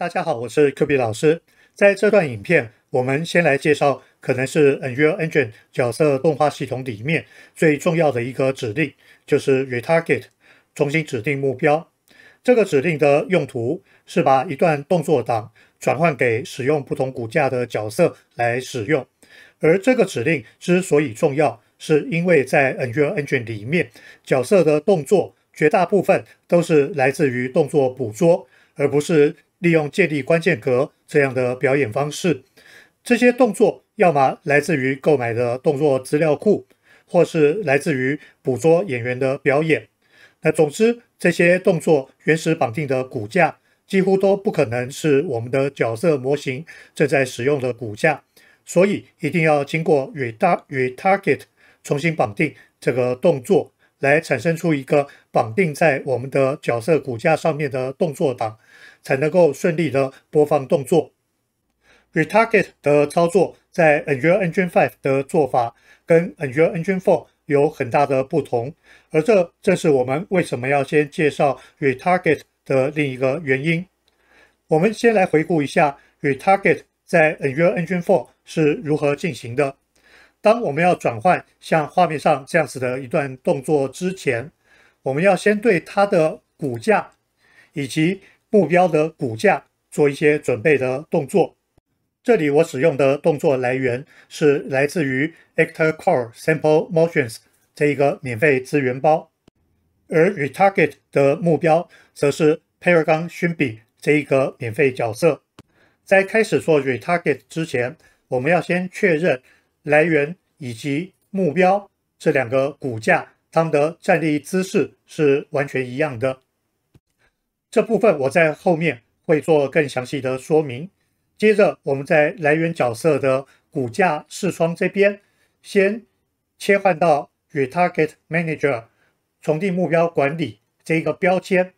大家好，我是科比老师。在这段影片，我们先来介绍可能是 Unreal Engine 角色动画系统里面最重要的一个指令，就是 Retarget，重新指定目标。这个指令的用途是把一段动作档转换给使用不同骨架的角色来使用。而这个指令之所以重要，是因为在 Unreal Engine 里面，角色的动作绝大部分都是来自于动作捕捉，而不是利用借力关键格这样的表演方式，这些动作要么来自于购买的动作资料库，或是来自于捕捉演员的表演。那总之，这些动作原始绑定的骨架几乎都不可能是我们的角色模型正在使用的骨架，所以一定要经过 retarget 重新绑定这个动作，来产生出一个绑定在我们的角色骨架上面的动作档。才能够顺利的播放动作。Retarget 的操作在 Unreal Engine Five 的做法跟 Unreal Engine Four 有很大的不同，而这正是我们为什么要先介绍 Retarget 的另一个原因。我们先来回顾一下 Retarget 在 Unreal Engine Four 是如何进行的。当我们要转换像画面上这样子的一段动作之前，我们要先对它的骨架以及目标的骨架做一些准备的动作。这里我使用的动作来源是来自于 Actor Core Sample Motions 这一个免费资源包，而 Retarget 的目标则是 Paragon 笔这一个免费角色。在开始做 Retarget 之前，我们要先确认来源以及目标这两个骨架它们的站立姿势是完全一样的。这部分我在后面会做更详细的说明。接着，我们在来源角色的骨架视窗这边，先切换到 r e Target Manager 重定目标管理这个标签。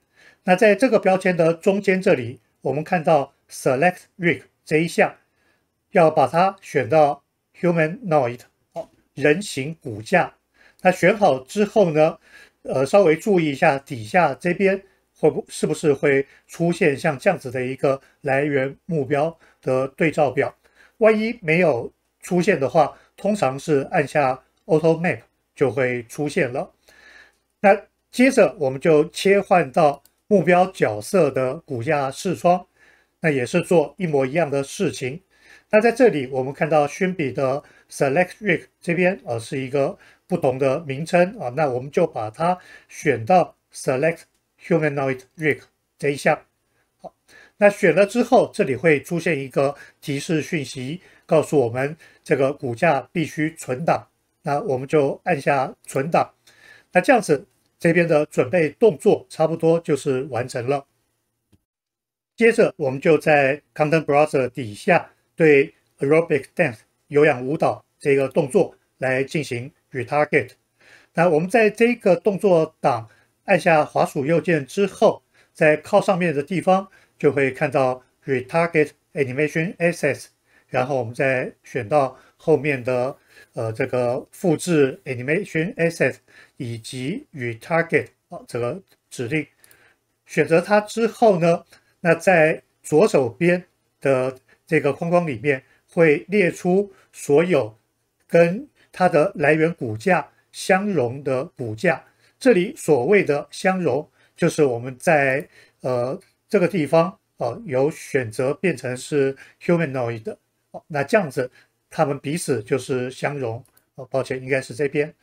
那在这个标签的中间这里，我们看到 Select Rig 这一项，要把它选到 Human o i d 人形骨架。那选好之后呢，呃，稍微注意一下底下这边。会不，是不是会出现像这样子的一个来源目标的对照表？万一没有出现的话，通常是按下 Auto Map 就会出现了。那接着我们就切换到目标角色的骨架视窗，那也是做一模一样的事情。那在这里我们看到宣笔的 Selectric 这边啊，是一个不同的名称啊，那我们就把它选到 Select。Humanoid Rick 这一项，好，那选了之后，这里会出现一个提示讯息，告诉我们这个骨架必须存档，那我们就按下存档，那这样子这边的准备动作差不多就是完成了。接着我们就在 Content Browser 底下对 Aerobic Dance 有氧舞蹈这个动作来进行 r e Target，那我们在这个动作档。按下滑鼠右键之后，在靠上面的地方就会看到 Re-target Animation Assets，然后我们再选到后面的呃这个复制 Animation Assets 以及 Re-target 啊这个指令，选择它之后呢，那在左手边的这个框框里面会列出所有跟它的来源骨架相容的骨架。这里所谓的相融，就是我们在呃这个地方哦，由选择变成是 humanoid 的，那这样子，它们彼此就是相融。哦，抱歉，应该是这边。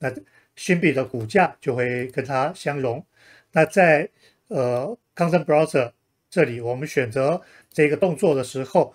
那新币的骨架就会跟它相融。那在呃，Content Browser 这里，我们选择这个动作的时候，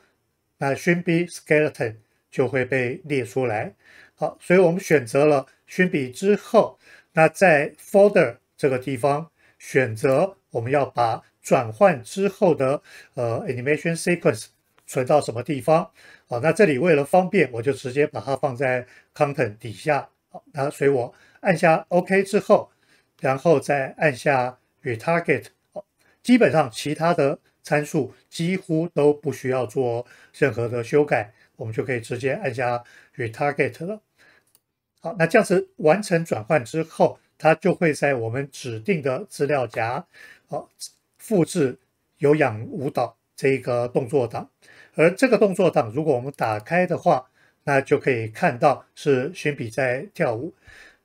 那新币 skeleton 就会被列出来。好，所以我们选择了。选笔之后，那在 Folder 这个地方选择我们要把转换之后的呃 Animation Sequence 存到什么地方。好，那这里为了方便，我就直接把它放在 Content 底下。好，那随我按下 OK 之后，然后再按下 Retarget。好，基本上其他的参数几乎都不需要做任何的修改，我们就可以直接按下 Retarget 了。好，那这样子完成转换之后，它就会在我们指定的资料夹，好，复制有氧舞蹈这一个动作档。而这个动作档，如果我们打开的话，那就可以看到是宣笔在跳舞。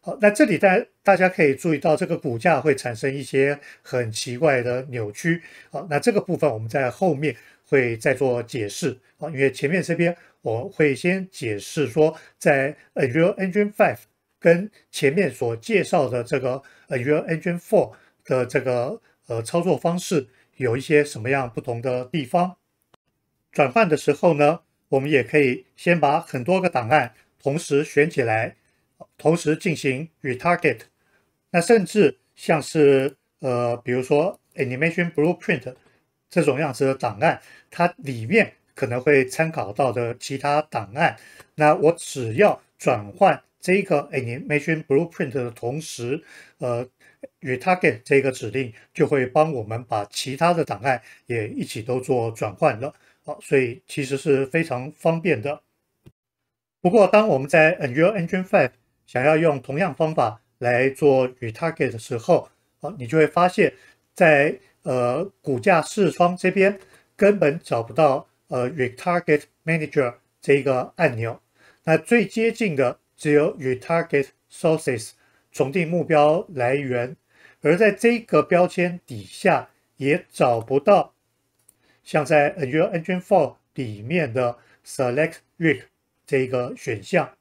好，那这里大大家可以注意到，这个骨架会产生一些很奇怪的扭曲。好，那这个部分我们在后面。会再做解释啊，因为前面这边我会先解释说，在 Unreal Engine Five 跟前面所介绍的这个 Unreal Engine Four 的这个呃操作方式有一些什么样不同的地方。转换的时候呢，我们也可以先把很多个档案同时选起来，同时进行 retarget。那甚至像是呃，比如说 animation blueprint。这种样子的档案，它里面可能会参考到的其他档案，那我只要转换这个 a n i m a t i o n Blueprint 的同时，呃，Retarget 这个指令就会帮我们把其他的档案也一起都做转换了。好，所以其实是非常方便的。不过，当我们在 Unreal Engine Five 想要用同样方法来做 Retarget 的时候，啊，你就会发现，在呃，股价视窗这边根本找不到呃，re-target manager 这一个按钮。那最接近的只有 re-target sources 重定目标来源，而在这个标签底下也找不到像在 Azure Engine 4里面的 select r i g 这一个选项。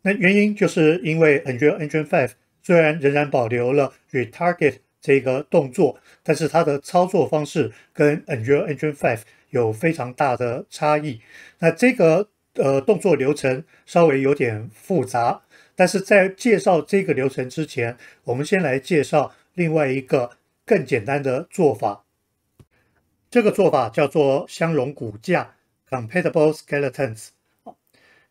那原因就是因为 Azure Engine 5虽然仍然保留了 re-target。这个动作，但是它的操作方式跟 Unreal Engine Five 有非常大的差异。那这个呃动作流程稍微有点复杂，但是在介绍这个流程之前，我们先来介绍另外一个更简单的做法。这个做法叫做相容骨架 （Compatible Skeletons）。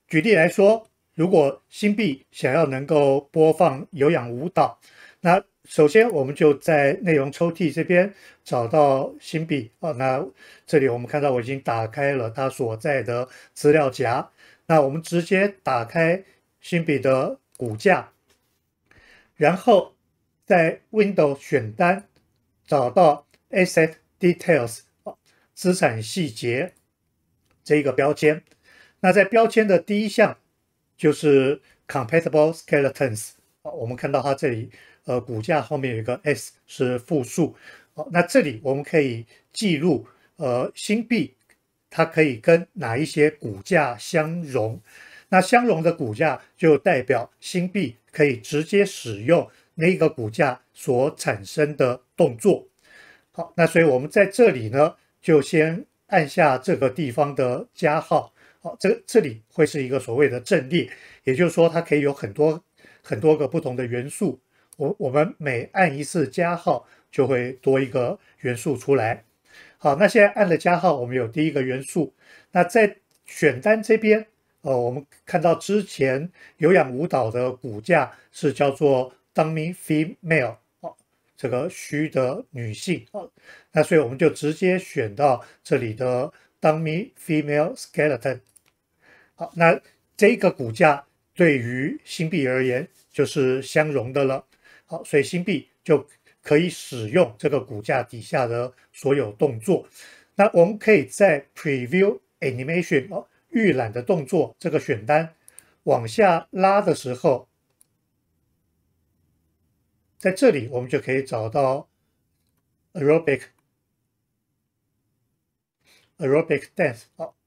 举例来说，如果新币想要能够播放有氧舞蹈，那首先，我们就在内容抽屉这边找到新笔啊。那这里我们看到我已经打开了它所在的资料夹。那我们直接打开新笔的骨架，然后在 Window 选单找到 Asset Details 资产细节这一个标签。那在标签的第一项就是 Compatible Skeletons 啊。我们看到它这里。呃，骨架后面有一个 S 是复数。好，那这里我们可以记录，呃，新币它可以跟哪一些骨架相融？那相融的骨架就代表新币可以直接使用那个骨架所产生的动作。好，那所以我们在这里呢，就先按下这个地方的加号。好，这这里会是一个所谓的阵列，也就是说它可以有很多很多个不同的元素。我我们每按一次加号就会多一个元素出来。好，那现在按了加号，我们有第一个元素。那在选单这边，呃，我们看到之前有氧舞蹈的骨架是叫做 d u m m y female，哦，这个虚的女性，哦，那所以我们就直接选到这里的 d u m m y female skeleton。好，那这个骨架对于新币而言就是相容的了。好，所以星币就可以使用这个骨架底下的所有动作。那我们可以在 Preview Animation 哦，预览的动作这个选单往下拉的时候，在这里我们就可以找到 Aerobic Aerobic Dance 好，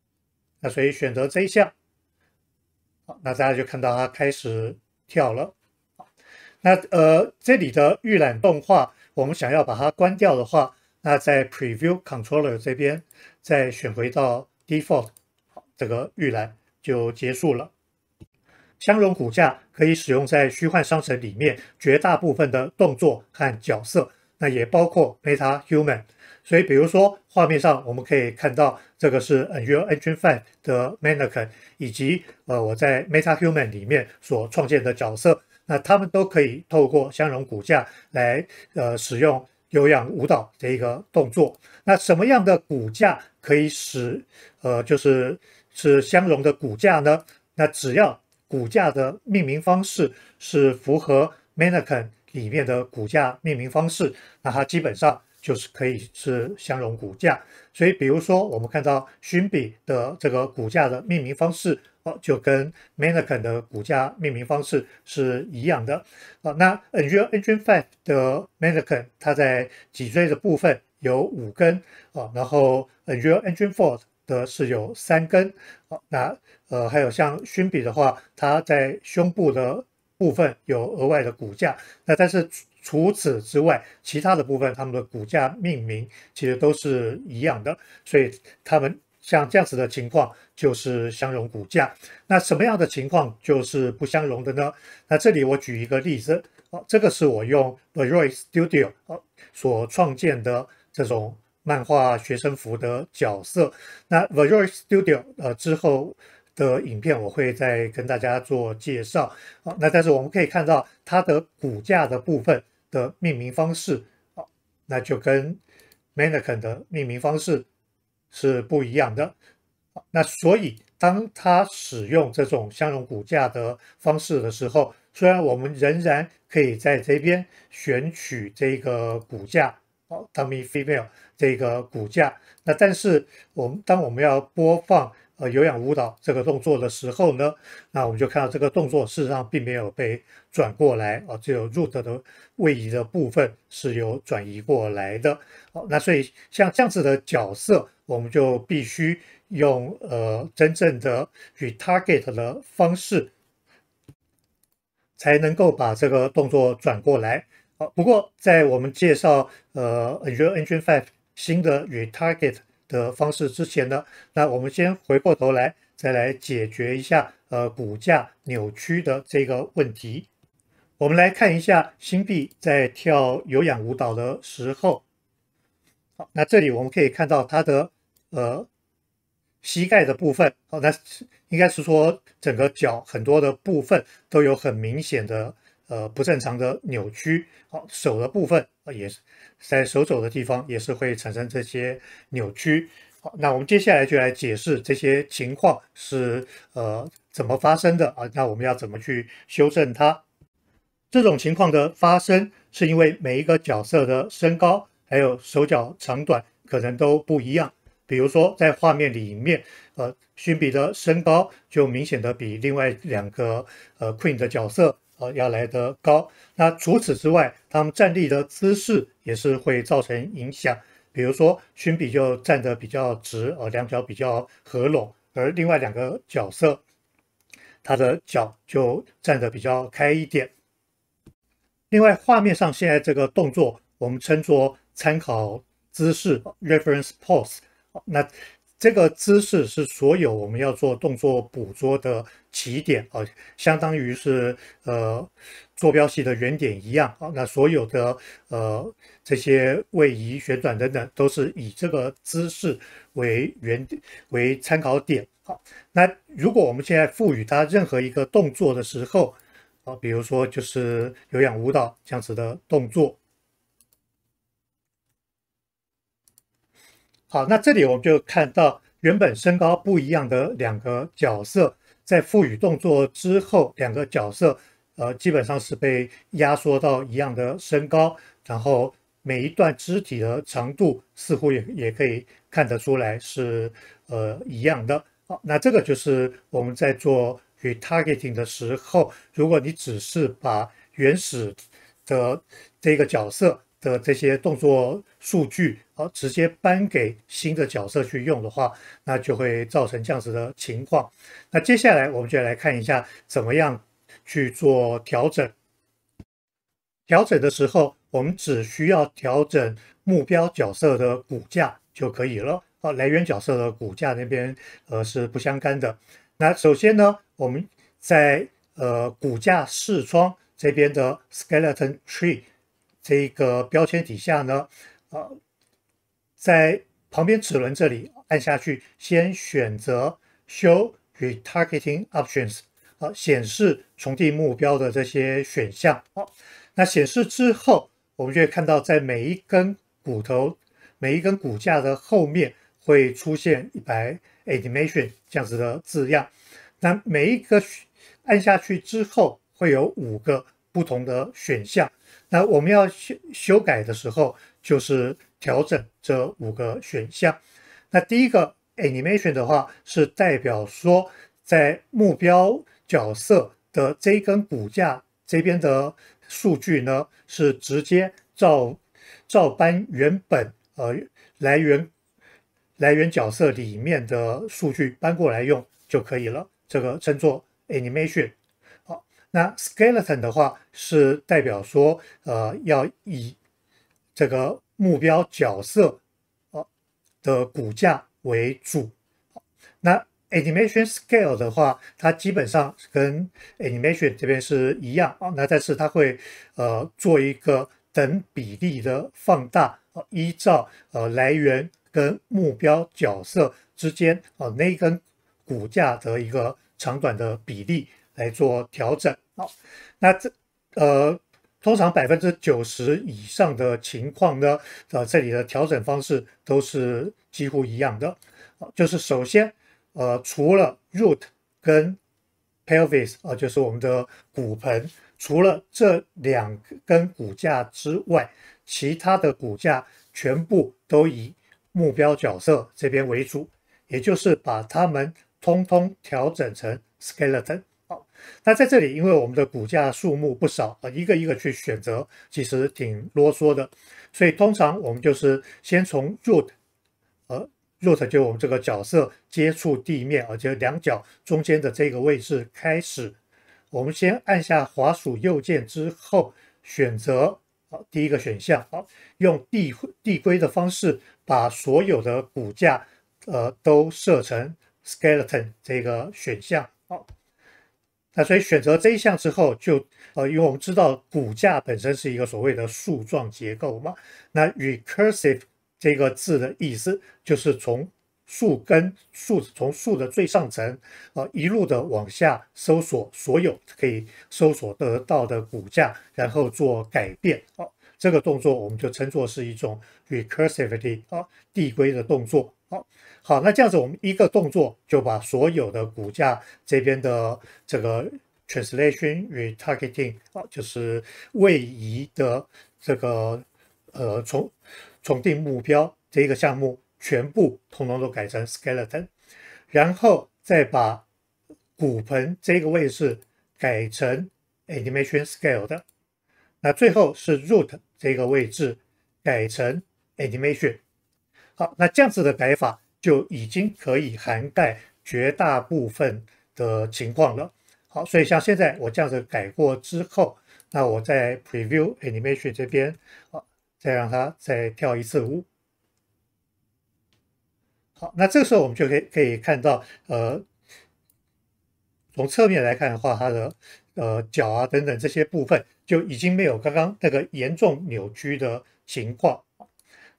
那所以选择这一项，好，那大家就看到它开始跳了。那呃，这里的预览动画，我们想要把它关掉的话，那在 Preview Controller 这边再选回到 Default，这个预览就结束了。相容骨架可以使用在虚幻商城里面绝大部分的动作和角色，那也包括 Meta Human。所以，比如说画面上我们可以看到，这个是 Unreal Engine Five 的 Mannequin，以及呃，我在 Meta Human 里面所创建的角色。那他们都可以透过相容骨架来，呃，使用有氧舞蹈这一个动作。那什么样的骨架可以使，呃，就是是相容的骨架呢？那只要骨架的命名方式是符合 Mannequin 里面的骨架命名方式，那它基本上就是可以是相容骨架。所以，比如说我们看到 Shrimp 的这个骨架的命名方式。哦，就跟 Mannequin 的骨架命名方式是一样的。哦，那 Unreal Engine Five 的 Mannequin 它在脊椎的部分有五根，哦，然后 Unreal Engine Four 的是有三根。哦，那呃，还有像熏比的话，它在胸部的部分有额外的骨架。那但是除此之外，其他的部分它们的骨架命名其实都是一样的，所以它们。像这样子的情况就是相容骨架，那什么样的情况就是不相容的呢？那这里我举一个例子，哦，这个是我用 v r o y Studio 哦所创建的这种漫画学生服的角色。那 v r o y Studio 呃之后的影片我会再跟大家做介绍，好，那但是我们可以看到它的骨架的部分的命名方式，哦，那就跟 Mannequin 的命名方式。是不一样的，那所以当它使用这种相容骨架的方式的时候，虽然我们仍然可以在这边选取这个骨架，哦 d u m m y female 这个骨架，那但是我们当我们要播放。呃，有氧舞蹈这个动作的时候呢，那我们就看到这个动作事实上并没有被转过来啊，只有 root 的位移的部分是有转移过来的。好，那所以像这样子的角色，我们就必须用呃真正的 r e target 的方式，才能够把这个动作转过来。好，不过在我们介绍呃 Unreal Engine 5 e 新的 e target。的方式之前呢，那我们先回过头来，再来解决一下呃股价扭曲的这个问题。我们来看一下新币在跳有氧舞蹈的时候。好，那这里我们可以看到它的呃膝盖的部分。好，那应该是说整个脚很多的部分都有很明显的。呃，不正常的扭曲，好，手的部分啊，也是在手肘的地方，也是会产生这些扭曲。好，那我们接下来就来解释这些情况是呃怎么发生的啊？那我们要怎么去修正它？这种情况的发生是因为每一个角色的身高还有手脚长短可能都不一样。比如说在画面里面，呃，勋比的身高就明显的比另外两个呃 queen 的角色。要来得高。那除此之外，他们站立的姿势也是会造成影响。比如说，勋比就站得比较直，呃，两脚比较合拢；而另外两个角色，他的脚就站得比较开一点。另外，画面上现在这个动作，我们称作参考姿势 （reference pose）。那这个姿势是所有我们要做动作捕捉的起点啊，相当于是呃坐标系的原点一样啊。那所有的呃这些位移、旋转等等，都是以这个姿势为原点为参考点。好，那如果我们现在赋予它任何一个动作的时候啊，比如说就是有氧舞蹈这样子的动作。好，那这里我们就看到，原本身高不一样的两个角色，在赋予动作之后，两个角色呃基本上是被压缩到一样的身高，然后每一段肢体的长度似乎也也可以看得出来是呃一样的。好，那这个就是我们在做 r e targeting 的时候，如果你只是把原始的这个角色。的这些动作数据，啊，直接搬给新的角色去用的话，那就会造成这样子的情况。那接下来我们就来看一下怎么样去做调整。调整的时候，我们只需要调整目标角色的骨架就可以了。啊，来源角色的骨架那边，呃，是不相干的。那首先呢，我们在呃骨架视窗这边的 Skeleton Tree。这个标签底下呢，呃，在旁边齿轮这里按下去，先选择 Show Retargeting Options，好，显示重定目标的这些选项。好，那显示之后，我们就会看到在每一根骨头、每一根骨架的后面会出现一排 Animation 这样子的字样。那每一个按下去之后，会有五个。不同的选项，那我们要修修改的时候，就是调整这五个选项。那第一个 animation 的话，是代表说，在目标角色的这根骨架这边的数据呢，是直接照照搬原本呃来源来源角色里面的数据搬过来用就可以了。这个称作 animation。那 skeleton 的话是代表说，呃，要以这个目标角色哦的骨架为主。那 animation scale 的话，它基本上跟 animation 这边是一样啊。那但是它会呃做一个等比例的放大哦，依照呃来源跟目标角色之间呃那根骨架的一个长短的比例来做调整。好，那这呃，通常百分之九十以上的情况呢，呃，这里的调整方式都是几乎一样的。好，就是首先，呃，除了 root 跟 pelvis 啊，就是我们的骨盆，除了这两根骨架之外，其他的骨架全部都以目标角色这边为主，也就是把它们通通调整成 skeleton。那在这里，因为我们的骨架数目不少啊，一个一个去选择，其实挺啰嗦的。所以通常我们就是先从 root，呃，root 就我们这个角色接触地面，而且两脚中间的这个位置开始。我们先按下滑鼠右键之后，选择好第一个选项，好，用递递归的方式把所有的骨架呃都设成 skeleton 这个选项，好。那所以选择这一项之后，就呃，因为我们知道骨架本身是一个所谓的树状结构嘛。那 recursive 这个字的意思就是从树根树从树的最上层啊一路的往下搜索所有可以搜索得到的骨架，然后做改变。好，这个动作我们就称作是一种 recursivity 啊递归的动作。好，那这样子，我们一个动作就把所有的骨架这边的这个 translation retargeting，啊，就是位移的这个呃重重定目标这一个项目全部通通都改成 skeleton，然后再把骨盆这个位置改成 animation scale 的，那最后是 root 这个位置改成 animation。好，那这样子的改法就已经可以涵盖绝大部分的情况了。好，所以像现在我这样子改过之后，那我在 Preview Animation 这边，好，再让它再跳一次舞。好，那这个时候我们就可以可以看到，呃，从侧面来看的话，它的呃脚啊等等这些部分就已经没有刚刚那个严重扭曲的情况。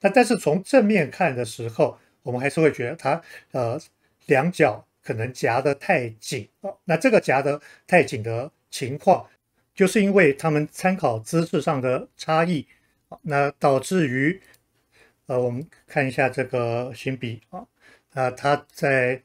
那但是从正面看的时候，我们还是会觉得他呃两脚可能夹得太紧哦。那这个夹得太紧的情况，就是因为他们参考姿势上的差异，那导致于呃我们看一下这个行笔啊啊他在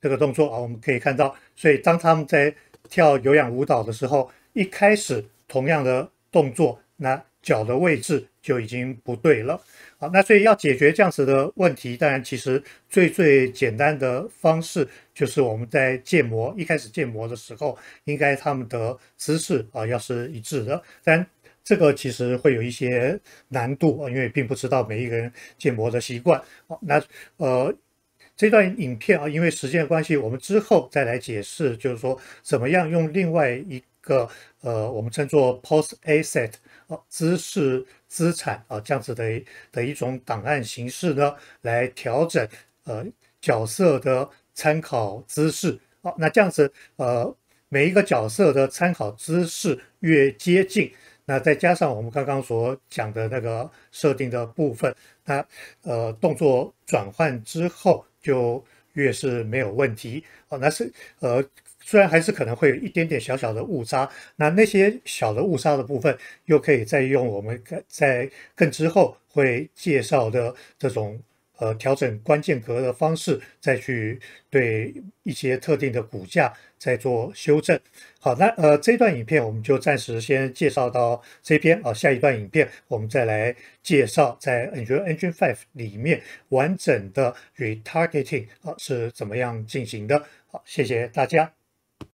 这个动作啊我们可以看到，所以当他们在跳有氧舞蹈的时候，一开始同样的动作，那脚的位置。就已经不对了，好，那所以要解决这样子的问题，当然其实最最简单的方式就是我们在建模一开始建模的时候，应该他们的姿势啊要是一致的。但。这个其实会有一些难度啊，因为并不知道每一个人建模的习惯。好，那呃这段影片啊，因为时间的关系，我们之后再来解释，就是说怎么样用另外一个呃我们称作 pose asset 哦姿势。资产啊，这样子的的一种档案形式呢，来调整呃角色的参考姿势啊，那这样子呃每一个角色的参考姿势越接近，那再加上我们刚刚所讲的那个设定的部分，那呃动作转换之后就越是没有问题啊，那是呃。虽然还是可能会有一点点小小的误差，那那些小的误差的部分，又可以再用我们在更之后会介绍的这种呃调整关键格的方式，再去对一些特定的股价再做修正。好，那呃这段影片我们就暂时先介绍到这边啊，下一段影片我们再来介绍在 Engine Engine Five 里面完整的 Retargeting 啊是怎么样进行的。好，谢谢大家。